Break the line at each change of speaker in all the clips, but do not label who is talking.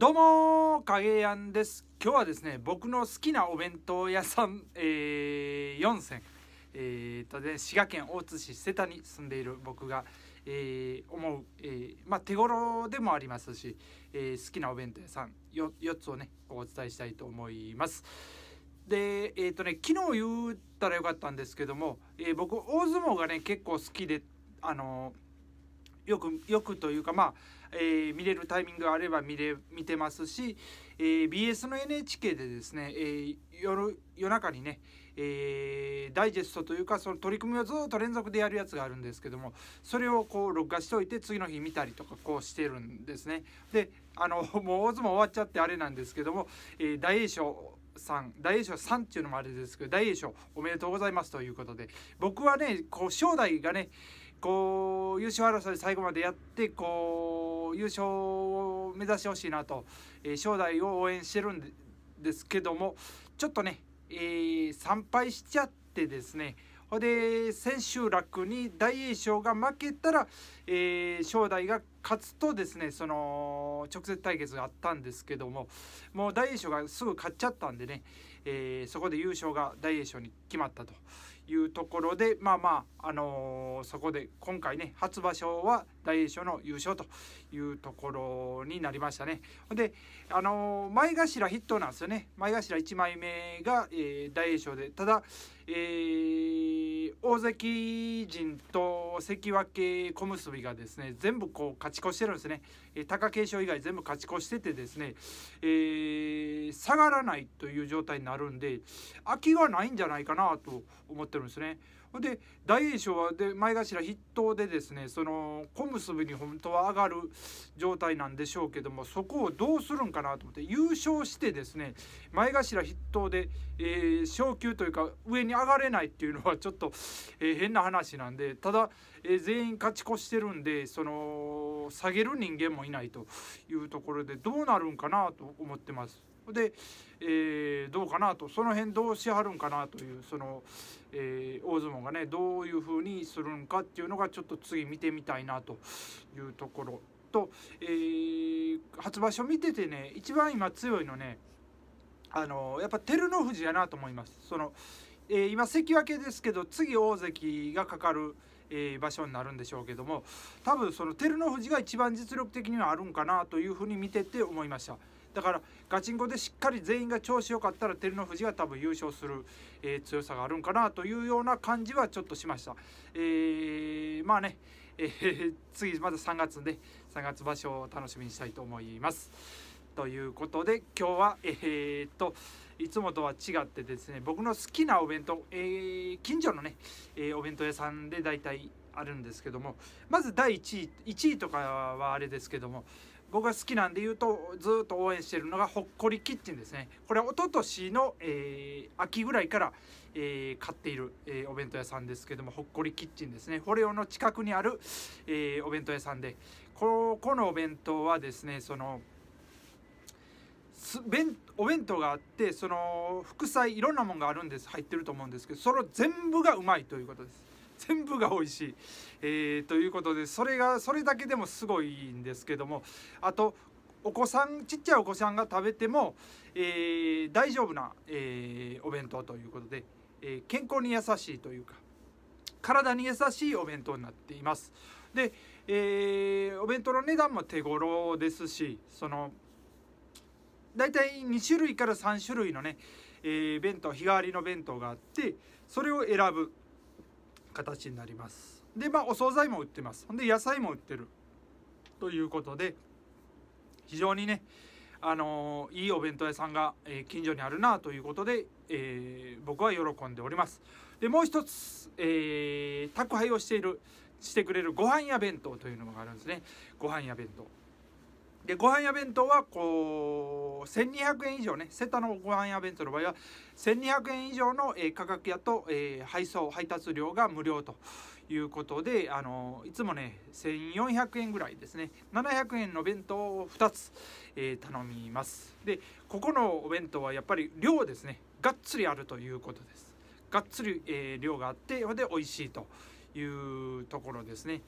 どうも影やんです今日はですね僕の好きなお弁当屋さん、えー、4選えー、とで滋賀県大津市瀬田に住んでいる僕が、えー、思う、えー、まあ、手頃でもありますし、えー、好きなお弁当屋さん 4, 4つをねお伝えしたいと思います。でえっ、ー、とね昨日言ったらよかったんですけども、え僕大相撲がね結構好きであのーよくよくというかまあ、えー、見れるタイミングがあれば見れ見てますし、えー、BS の NHK でですね、えー、夜夜中にね、えー、ダイジェストというかその取り組みをずっと連続でやるやつがあるんですけどもそれをこう録画しておいて次の日見たりとかこうしてるんですね。であの もう大相撲終わっちゃってあれなんですけども、えー、大栄翔さん大栄翔さんっていうのもあれですけど大栄翔おめでとうございますということで僕はねこう正代がねこう優勝争い最後までやってこう優勝を目指してほしいなと、えー、正代を応援してるんですけどもちょっとね、えー、参拝しちゃってですねほで千秋楽に大栄翔が負けたら、えー、正代が勝つとですねその直接対決があったんですけどももう大栄翔がすぐ勝っちゃったんでね、えー、そこで優勝が大栄翔に決まったというところでまあまあ、あのー、そこで今回ね初場所は大栄翔の優勝というところになりましたね。で、あのー、前頭ヒットなんですよね前頭1枚目が、えー、大栄翔でただ、えー、大関陣と関脇小結がですね全部こう勝ち越してるんですね、えー、貴景勝以外全部勝ち越しててですね、えー、下がらないという状態になるんで空きがないんじゃないかなと思ってるんですね。で大栄翔はで前頭筆頭でですねその小結に本当は上がる状態なんでしょうけどもそこをどうするんかなと思って優勝してですね前頭筆頭で、えー、昇級というか上に上がれないっていうのはちょっと、えー、変な話なんでただ、えー、全員勝ち越してるんでその下げる人間もいないというところでどうなるんかなと思ってます。で、えー、どうかなとその辺どうしはるんかなというその、えー、大相撲がねどういうふうにするんかっていうのがちょっと次見てみたいなというところと、えー、初場所見ててね一番今強いのねあのやっぱ照ノ富士やなと思います。そのえ今関脇ですけど次大関がかかる、え場所になるんでしょうけども多分その照ノ富士が一番実力的にはあるんかなというふうに見てて思いました。だからガチンコでしっかり全員が調子良かったら照ノ富士が多分優勝する、えー、強さがあるんかなというような感じはちょっとしました。えー、まあね、えー、次まず3月で3月場所を楽しみにしたいと思います。ということで今日はえー、っといつもとは違ってですね僕の好きなお弁当、えー、近所のね、えー、お弁当屋さんで大体あるんですけどもまず第1位1位とかはあれですけども僕が好きなんで言うとずっと応援してるのがほっこりキッチンですねこれは一昨年の、えー、秋ぐらいから、えー、買っている、えー、お弁当屋さんですけどもほっこりキッチンですねれ尾の近くにある、えお弁当屋さんでここのお弁当はですねそのす弁お弁当があってその副菜いろんなもんがあるんです入ってると思うんですけどその全部がうまいということです全部が美味しい、えー、ということでそれがそれだけでもすごいんですけどもあとお子さんちっちゃいお子さんが食べても、えー、大丈夫な、えー、お弁当ということで、え健康に優しいというか体に優しいお弁当になっています。で、えお弁当の値段も手頃ですしその大体2種類から3種類のね、えー、弁当日替わりの弁当があってそれを選ぶ形になりますでまあお惣菜も売ってますほんで野菜も売ってるということで非常にねあのー、いいお弁当屋さんが、えー、近所にあるなということで、えー、僕は喜んでおりますでもう一つ、え宅配をしているしてくれるご飯屋弁当というのがあるんですねご飯屋弁当でご飯屋弁当はこう1200円以上ねセタのご飯屋弁当の場合は1200円以上の、えー、価格やと、えー、配送配達料が無料ということで、あのいつもね1400円ぐらいですね700円の弁当を2つ、えー、頼みますでここのお弁当はやっぱり量ですねがっつりあるということですがっつり、え量があってで美味しいというところですね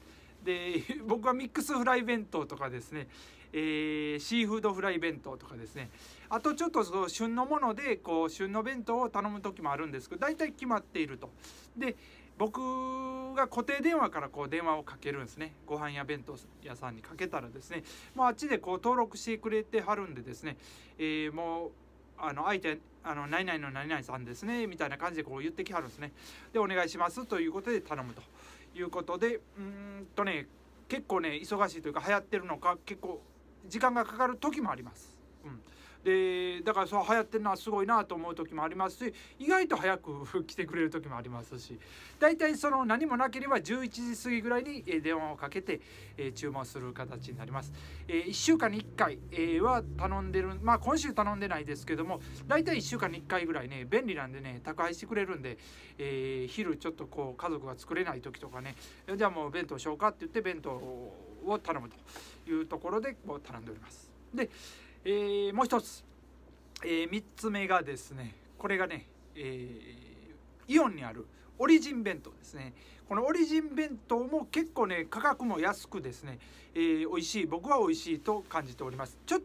で僕はミックスフライ弁当とかですね、えー、シーフードフライ弁当とかですねあとちょっとその旬のものでこう旬の弁当を頼む時もあるんですけど大体決まっていると。で僕が固定電話からこう電話をかけるんですねご飯や弁当屋さんにかけたらですねもうあっちでこう登録してくれてはるんでですね、えー、もうあの相手あの何々の何々さんですねみたいな感じでこう言ってきはるんですねでお願いしますということで頼むということでうんとね結構ね忙しいというか流行ってるのか結構時間がかかる時もあります。うん、でだからそう流行ってるのはすごいなと思う時もありますし意外と早く来てくれる時もありますし大体その何もなければ11時過ぎぐらいに電話をかけて、え注文する形になります、えー、1週間に1回、えは頼んでるまあ今週頼んでないですけども大体1週間に1回ぐらいね便利なんでね宅配してくれるんで、えー、昼ちょっとこう家族が作れない時とかねじゃあもう弁当しようかって言って弁当をを頼むというところでこう頼んでおります。で、えー、もう一つ、えー、3つ目がですねこれがね、えー、イオンにあるオリジン弁当ですねこのオリジン弁当も結構ね価格も安くですね、えー、美味しい僕は美味しいと感じておりますちょっ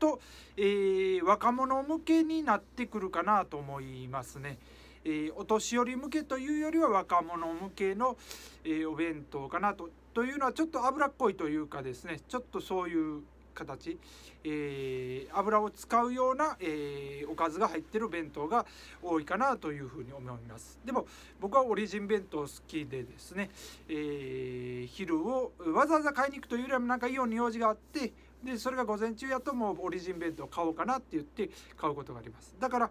と、えー、若者向けになってくるかなと思いますね、えー、お年寄り向けというよりは若者向けの、えお弁当かなとというのはちょっと油っこいというかですねちょっとそういう形、えー、油を使うような、えー、おかずが入ってる弁当が多いかなというふうに思いますでも僕はオリジン弁当好きでですね、えー、昼をわざわざ買いに行くというよりはなんかイオンに用事があってでそれが午前中やともうオリジン弁当買おうかなって言って買うことがありますだから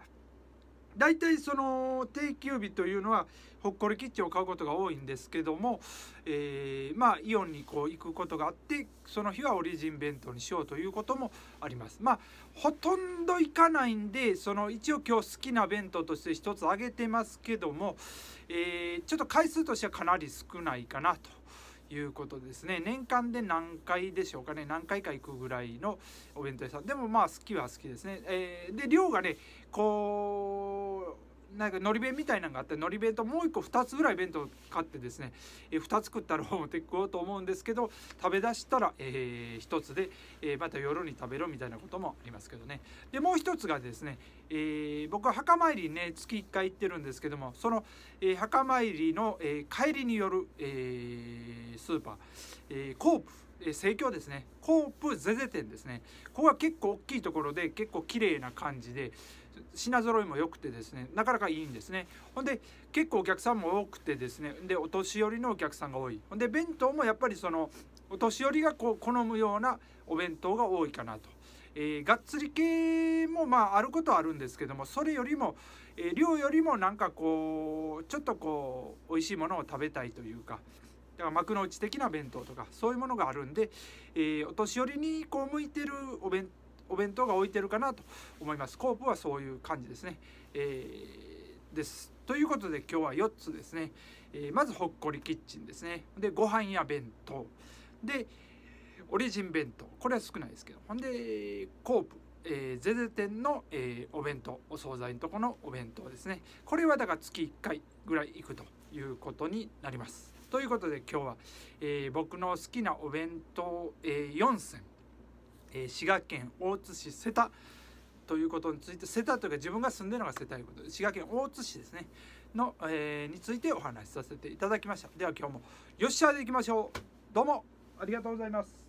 大体その定休日というのはほっこりキッチンを買うことが多いんですけども、えー、まあイオンにこう行くことがあってその日はオリジン弁当にしようということもありますまあほとんど行かないんでその一応今日好きな弁当として一つ挙げてますけども、えー、ちょっと回数としてはかなり少ないかなと。いうことですね年間で何回でしょうかね何回か行くぐらいのお弁当屋さんでもまあ好きは好きですね、えー、で量がねこうなんかのり弁みたいなのがあってのり弁ともう一個2つぐらい弁当買ってですね、えー、2つ食ったら持っていこうと思うんですけど食べだしたら、えー、1つで、えー、また夜に食べろみたいなこともありますけどねでもう1つがですね、えー、僕は墓参りね月1回行ってるんですけどもその、えー、墓参りの、えー、帰りによる、えー、スーパー、えー、コープ盛況ですねコープゼゼ店ですねここは結構大きいところで結構綺麗な感じで品揃えも良くてですねなかなかいいんですねほんで結構お客さんも多くてですねでお年寄りのお客さんが多いほんで弁当もやっぱりそのお年寄りがこう好むようなお弁当が多いかなと。えー、がっつり系もまああることはあるんですけどもそれよりも、えー、量よりもなんかこうちょっとこう美味しいものを食べたいというかだから幕の内的な弁当とかそういうものがあるんで、えー、お年寄りにこう向いてるお弁お弁当が置いてるかなと思いますコープはそういう感じですね、えー、ですということで今日は4つですね、えー、まずほっこりキッチンですねでご飯や弁当でオリジン弁当これは少ないですけどほんでコープえー、ゼゼ店の、えー、お弁当お惣菜のとこのお弁当ですねこれはだから月1回ぐらい行くということになりますということで今日は、えー、僕の好きなお弁当、えー、4選えー、滋賀県大津市瀬田ということについて瀬田というか自分が住んでるのが瀬田ということで滋賀県大津市ですねの、えー、についてお話しさせていただきましたでは今日もよっしゃでいきましょうどうもありがとうございます